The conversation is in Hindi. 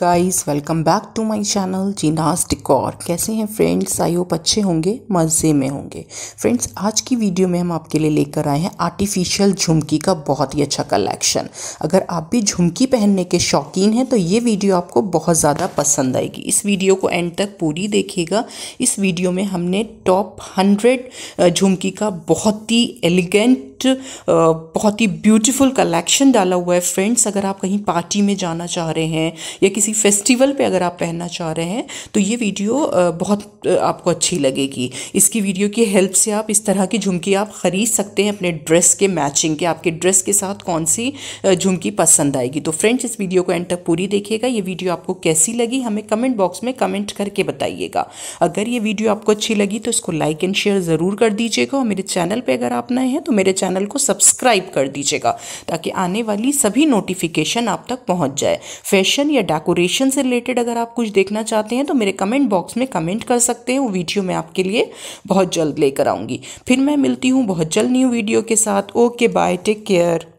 guys welcome back to my channel Jeena's decor कैसे हैं फ्रेंड्स आई होप अच्छे होंगे मज़े में होंगे फ्रेंड्स आज की वीडियो में हम आपके लिए लेकर आए हैं आर्टिफिशियल झुमकी का बहुत ही अच्छा कलेक्शन अगर आप भी झुमकी पहनने के शौकीन हैं तो ये वीडियो आपको बहुत ज़्यादा पसंद आएगी इस वीडियो को एंड तक पूरी देखिएगा इस वीडियो में हमने टॉप हंड्रेड झुमकी का बहुत ही एलिगेंट बहुत ही ब्यूटीफुल कलेक्शन डाला हुआ है फ्रेंड्स अगर आप कहीं पार्टी में जाना चाह रहे हैं या किसी किसी फेस्टिवल पे अगर आप पहनना चाह रहे हैं तो ये वीडियो बहुत आपको अच्छी लगेगी इसकी वीडियो की हेल्प से आप इस तरह की झुमकी आप ख़रीद सकते हैं अपने ड्रेस के मैचिंग के आपके ड्रेस के साथ कौन सी झुमकी पसंद आएगी तो फ्रेंड्स इस वीडियो को एंड तक पूरी देखिएगा ये वीडियो आपको कैसी लगी हमें कमेंट बॉक्स में कमेंट करके बताइएगा अगर ये वीडियो आपको अच्छी लगी तो इसको लाइक एंड शेयर ज़रूर कर दीजिएगा और मेरे चैनल पर अगर आप नए हैं तो मेरे चैनल को सब्सक्राइब कर दीजिएगा ताकि आने वाली सभी नोटिफिकेशन आप तक पहुँच जाए फैशन या डेकोरेशन डेकोरेशन से रिलेटेड अगर आप कुछ देखना चाहते हैं तो मेरे कमेंट बॉक्स में कमेंट कर सकते हैं वो वीडियो मैं आपके लिए बहुत जल्द लेकर आऊँगी फिर मैं मिलती हूँ बहुत जल्द न्यू वीडियो के साथ ओके बाय टेक केयर